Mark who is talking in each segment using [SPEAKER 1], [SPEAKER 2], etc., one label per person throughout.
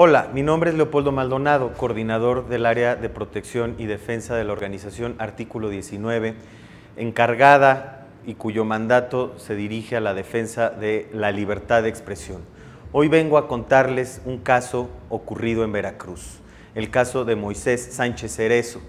[SPEAKER 1] Hola, mi nombre es Leopoldo Maldonado, coordinador del área de protección y defensa de la organización Artículo 19, encargada y cuyo mandato se dirige a la defensa de la libertad de expresión. Hoy vengo a contarles un caso ocurrido en Veracruz, el caso de Moisés Sánchez Cerezo,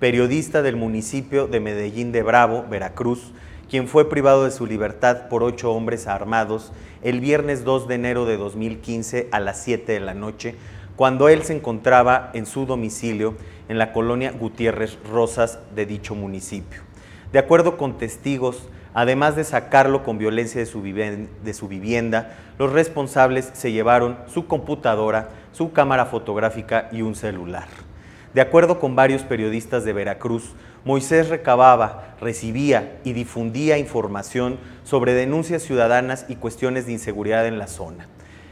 [SPEAKER 1] periodista del municipio de Medellín de Bravo, Veracruz, quien fue privado de su libertad por ocho hombres armados el viernes 2 de enero de 2015 a las 7 de la noche, cuando él se encontraba en su domicilio en la colonia Gutiérrez Rosas de dicho municipio. De acuerdo con testigos, además de sacarlo con violencia de su, de su vivienda, los responsables se llevaron su computadora, su cámara fotográfica y un celular. De acuerdo con varios periodistas de Veracruz, Moisés recababa, recibía y difundía información sobre denuncias ciudadanas y cuestiones de inseguridad en la zona.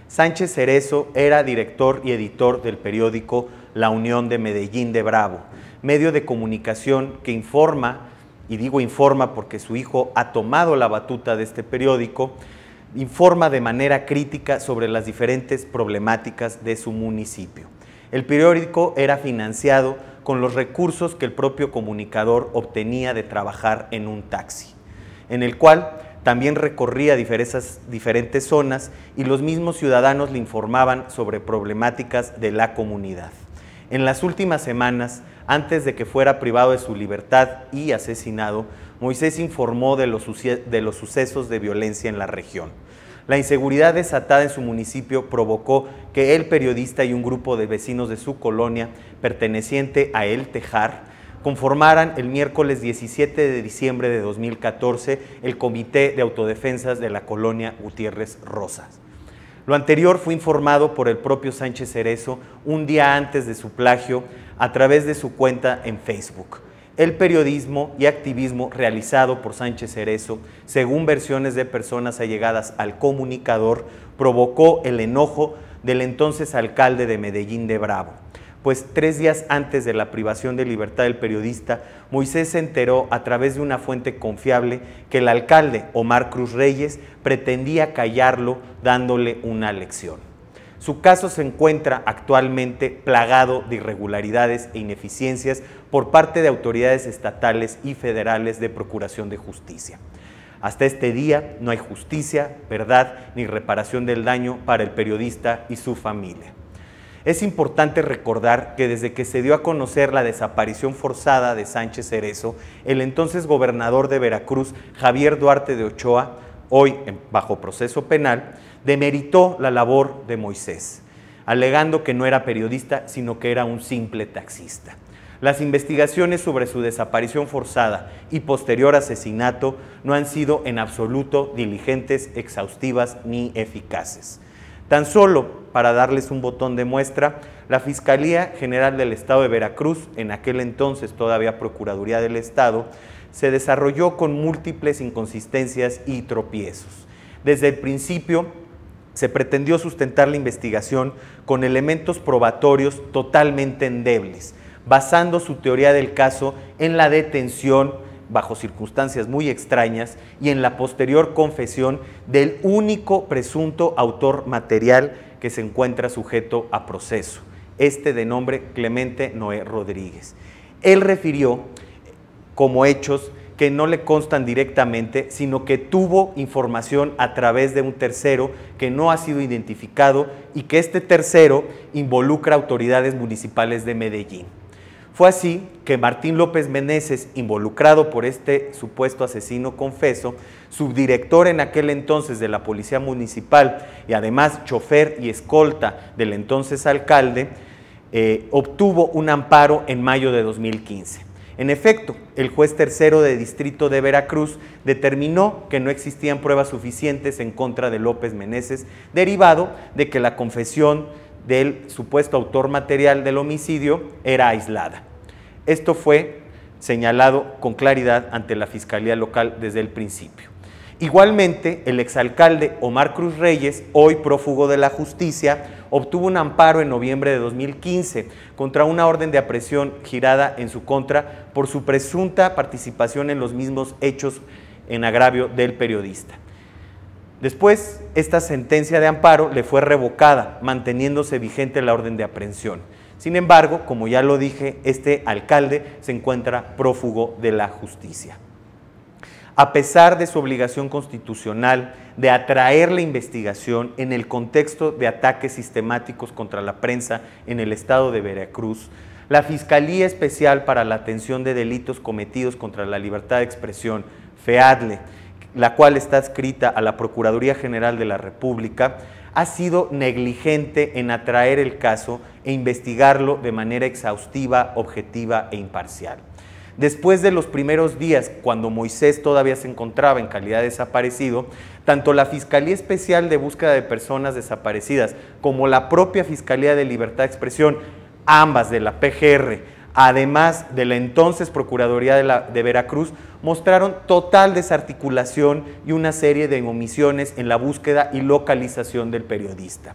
[SPEAKER 1] Sánchez Cerezo era director y editor del periódico La Unión de Medellín de Bravo, medio de comunicación que informa, y digo informa porque su hijo ha tomado la batuta de este periódico, informa de manera crítica sobre las diferentes problemáticas de su municipio. El periódico era financiado con los recursos que el propio comunicador obtenía de trabajar en un taxi, en el cual también recorría diferentes, zonas y los mismos ciudadanos le informaban sobre problemáticas de la comunidad. En las últimas semanas, antes de que fuera privado de su libertad y asesinado, Moisés informó de los sucesos de violencia en la región. La inseguridad desatada en su municipio provocó que el periodista y un grupo de vecinos de su colonia, perteneciente a El Tejar, conformaran el miércoles 17 de diciembre de 2014 el Comité de Autodefensas de la colonia Gutiérrez Rosas. Lo anterior fue informado por el propio Sánchez Cerezo un día antes de su plagio a través de su cuenta en Facebook el periodismo y activismo realizado por Sánchez Cerezo, según versiones de personas allegadas al comunicador, provocó el enojo del entonces alcalde de Medellín de Bravo. Pues tres días antes de la privación de libertad del periodista, Moisés se enteró a través de una fuente confiable que el alcalde, Omar Cruz Reyes, pretendía callarlo dándole una lección. Su caso se encuentra actualmente plagado de irregularidades e ineficiencias por parte de autoridades estatales y federales de Procuración de Justicia. Hasta este día no hay justicia, verdad ni reparación del daño para el periodista y su familia. Es importante recordar que desde que se dio a conocer la desaparición forzada de Sánchez Cerezo, el entonces gobernador de Veracruz, Javier Duarte de Ochoa, hoy bajo proceso penal, demeritó la labor de Moisés, alegando que no era periodista, sino que era un simple taxista. Las investigaciones sobre su desaparición forzada y posterior asesinato no han sido en absoluto diligentes, exhaustivas ni eficaces. Tan solo para darles un botón de muestra, la Fiscalía General del Estado de Veracruz, en aquel entonces todavía Procuraduría del Estado, se desarrolló con múltiples inconsistencias y tropiezos. Desde el principio, se pretendió sustentar la investigación con elementos probatorios totalmente endebles, basando su teoría del caso en la detención bajo circunstancias muy extrañas y en la posterior confesión del único presunto autor material que se encuentra sujeto a proceso, este de nombre Clemente Noé Rodríguez. Él refirió como hechos que no le constan directamente, sino que tuvo información a través de un tercero que no ha sido identificado y que este tercero involucra autoridades municipales de Medellín. Fue así que Martín López Meneses, involucrado por este supuesto asesino confeso, subdirector en aquel entonces de la Policía Municipal y además chofer y escolta del entonces alcalde, eh, obtuvo un amparo en mayo de 2015. En efecto, el juez tercero de distrito de Veracruz determinó que no existían pruebas suficientes en contra de López Meneses, derivado de que la confesión del supuesto autor material del homicidio era aislada. Esto fue señalado con claridad ante la Fiscalía Local desde el principio. Igualmente, el exalcalde Omar Cruz Reyes, hoy prófugo de la justicia, obtuvo un amparo en noviembre de 2015 contra una orden de aprehensión girada en su contra por su presunta participación en los mismos hechos en agravio del periodista. Después, esta sentencia de amparo le fue revocada, manteniéndose vigente la orden de aprehensión. Sin embargo, como ya lo dije, este alcalde se encuentra prófugo de la justicia a pesar de su obligación constitucional de atraer la investigación en el contexto de ataques sistemáticos contra la prensa en el estado de Veracruz, la Fiscalía Especial para la Atención de Delitos Cometidos contra la Libertad de Expresión, FEADLE, e, la cual está adscrita a la Procuraduría General de la República, ha sido negligente en atraer el caso e investigarlo de manera exhaustiva, objetiva e imparcial. Después de los primeros días, cuando Moisés todavía se encontraba en calidad de desaparecido, tanto la Fiscalía Especial de Búsqueda de Personas Desaparecidas como la propia Fiscalía de Libertad de Expresión, ambas de la PGR, además de la entonces Procuraduría de, de, Veracruz, mostraron total desarticulación y una serie de omisiones en la búsqueda y localización del periodista.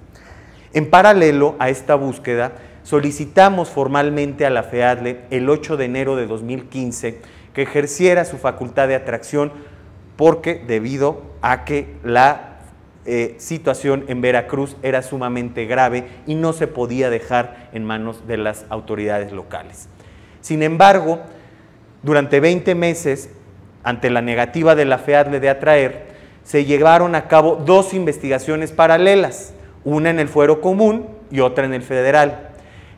[SPEAKER 1] En paralelo a esta búsqueda, solicitamos formalmente a la FEADLE el 8 de enero de 2015 que ejerciera su facultad de atracción porque debido a que la eh, situación en Veracruz era sumamente grave y no se podía dejar en manos de las autoridades locales. Sin embargo, durante 20 meses, ante la negativa de la FEADLE de atraer, se llevaron a cabo dos investigaciones paralelas, una en el fuero común y otra en el federal.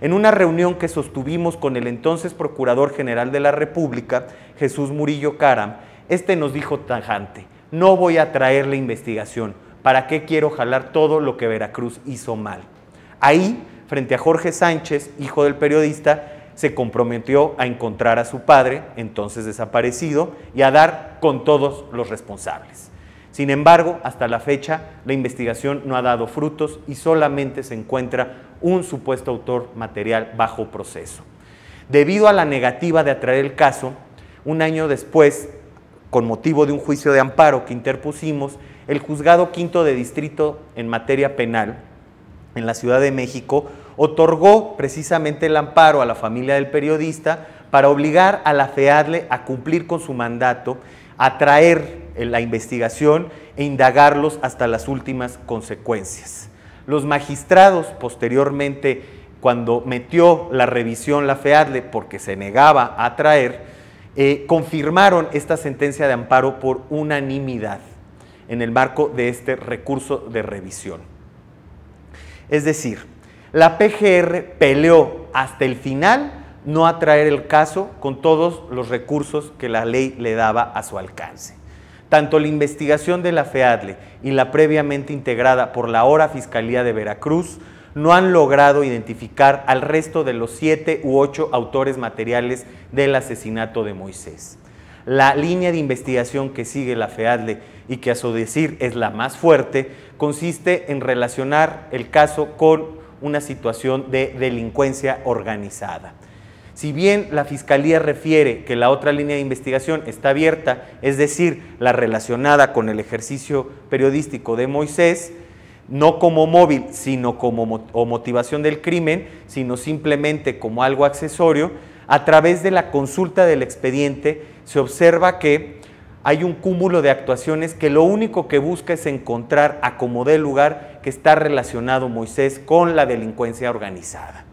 [SPEAKER 1] En una reunión que sostuvimos con el entonces Procurador General de la República, Jesús Murillo Caram, este nos dijo tajante, no voy a traer la investigación, ¿para qué quiero jalar todo lo que Veracruz hizo mal? Ahí, frente a Jorge Sánchez, hijo del periodista, se comprometió a encontrar a su padre, entonces desaparecido, y a dar con todos los responsables. Sin embargo, hasta la fecha, la investigación no ha dado frutos y solamente se encuentra un supuesto autor material bajo proceso. Debido a la negativa de atraer el caso, un año después, con motivo de un juicio de amparo que interpusimos, el juzgado quinto de distrito en materia penal en la Ciudad de México otorgó precisamente el amparo a la familia del periodista para obligar a la FEADLE a cumplir con su mandato, a traer la investigación e indagarlos hasta las últimas consecuencias. Los magistrados posteriormente, cuando metió la revisión la FEADLE porque se negaba a traer, eh, confirmaron esta sentencia de amparo por unanimidad en el marco de este recurso de revisión. Es decir, la PGR peleó hasta el final no atraer el caso con todos los recursos que la ley le daba a su alcance. Tanto la investigación de la FEADLE y la previamente integrada por la ahora Fiscalía de Veracruz no han logrado identificar al resto de los siete u ocho autores materiales del asesinato de Moisés. La línea de investigación que sigue la FEADLE y que a su decir es la más fuerte consiste en relacionar el caso con una situación de delincuencia organizada. Si bien la Fiscalía refiere que la otra línea de investigación está abierta, es decir, la relacionada con el ejercicio periodístico de Moisés, no como móvil, sino como o motivación del crimen, sino simplemente como algo accesorio, a través de la consulta del expediente se observa que hay un cúmulo de actuaciones que lo único que busca es encontrar a como dé lugar que está relacionado Moisés con la delincuencia organizada.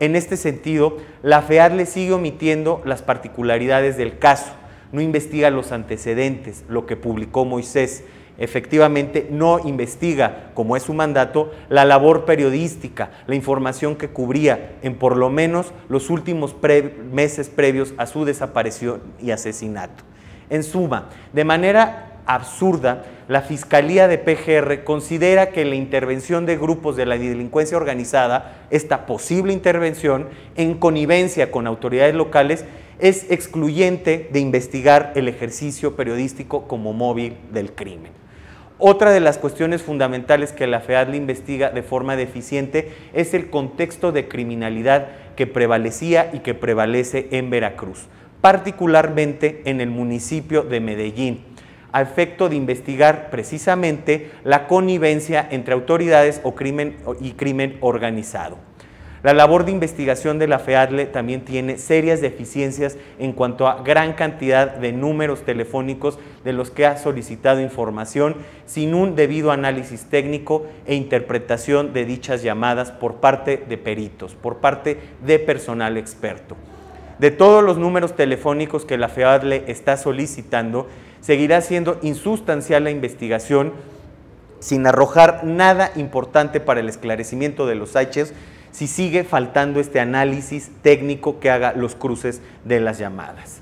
[SPEAKER 1] En este sentido, la FEAD le sigue omitiendo las particularidades del caso, no investiga los antecedentes, lo que publicó Moisés, efectivamente no investiga, como es su mandato, la labor periodística, la información que cubría en por lo menos los últimos meses previos a su desaparición y asesinato. En suma, de manera absurda, la Fiscalía de PGR considera que la intervención de grupos de la delincuencia organizada, esta posible intervención en connivencia con autoridades locales, es excluyente de investigar el ejercicio periodístico como móvil del crimen. Otra de las cuestiones fundamentales que la e le investiga de forma deficiente es el contexto de criminalidad que prevalecía y que prevalece en Veracruz, particularmente en el municipio de Medellín, a efecto de investigar precisamente la connivencia entre autoridades o crimen, y crimen organizado. La labor de investigación de la FEADLE también tiene serias deficiencias en cuanto a gran cantidad de números telefónicos de los que ha solicitado información sin un debido análisis técnico e interpretación de dichas llamadas por parte de peritos, por parte de personal experto. De todos los números telefónicos que la FEADLE está solicitando, Seguirá siendo insustancial la investigación sin arrojar nada importante para el esclarecimiento de los hechos si sigue faltando este análisis técnico que haga los cruces de las llamadas.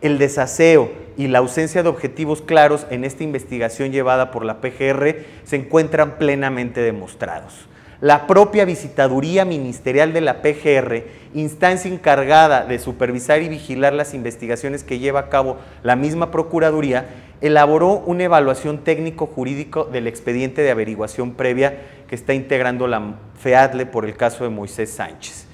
[SPEAKER 1] El desaseo y la ausencia de objetivos claros en esta investigación llevada por la PGR se encuentran plenamente demostrados. La propia visitaduría ministerial de la PGR, instancia encargada de supervisar y vigilar las investigaciones que lleva a cabo la misma Procuraduría, elaboró una evaluación técnico-jurídico del expediente de averiguación previa que está integrando la FEADLE por el caso de Moisés Sánchez,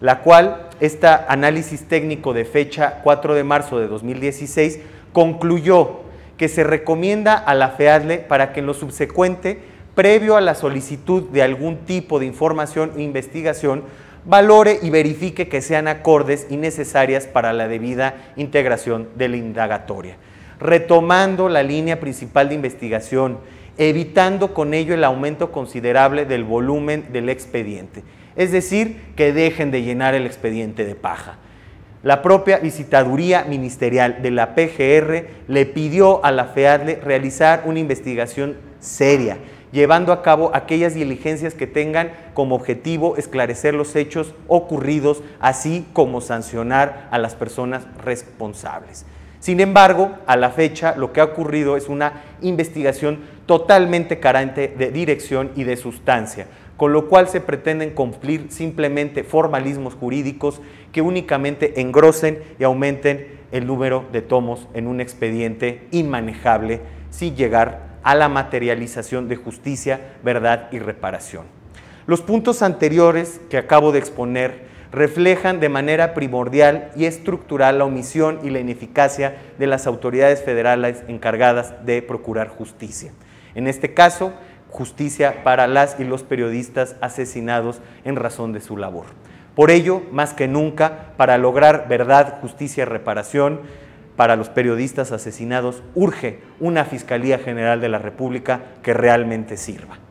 [SPEAKER 1] la cual, este análisis técnico de fecha 4 de marzo de 2016, concluyó que se recomienda a la FEADLE para que en lo subsecuente previo a la solicitud de algún tipo de información o investigación, valore y verifique que sean acordes y necesarias para la debida integración de la indagatoria, retomando la línea principal de investigación, evitando con ello el aumento considerable del volumen del expediente, es decir, que dejen de llenar el expediente de paja. La propia visitaduría ministerial de la PGR le pidió a la FEADLE realizar una investigación seria, llevando a cabo aquellas diligencias que tengan como objetivo esclarecer los hechos ocurridos, así como sancionar a las personas responsables. Sin embargo, a la fecha lo que ha ocurrido es una investigación totalmente carente de dirección y de sustancia, con lo cual se pretenden cumplir simplemente formalismos jurídicos que únicamente engrosen y aumenten el número de tomos en un expediente inmanejable sin llegar a la materialización de justicia, verdad y reparación. Los puntos anteriores que acabo de exponer reflejan de manera primordial y estructural la omisión y la ineficacia de las autoridades federales encargadas de procurar justicia. En este caso, justicia para las y los periodistas asesinados en razón de su labor. Por ello, más que nunca, para lograr verdad, justicia y reparación, para los periodistas asesinados urge una Fiscalía General de la República que realmente sirva.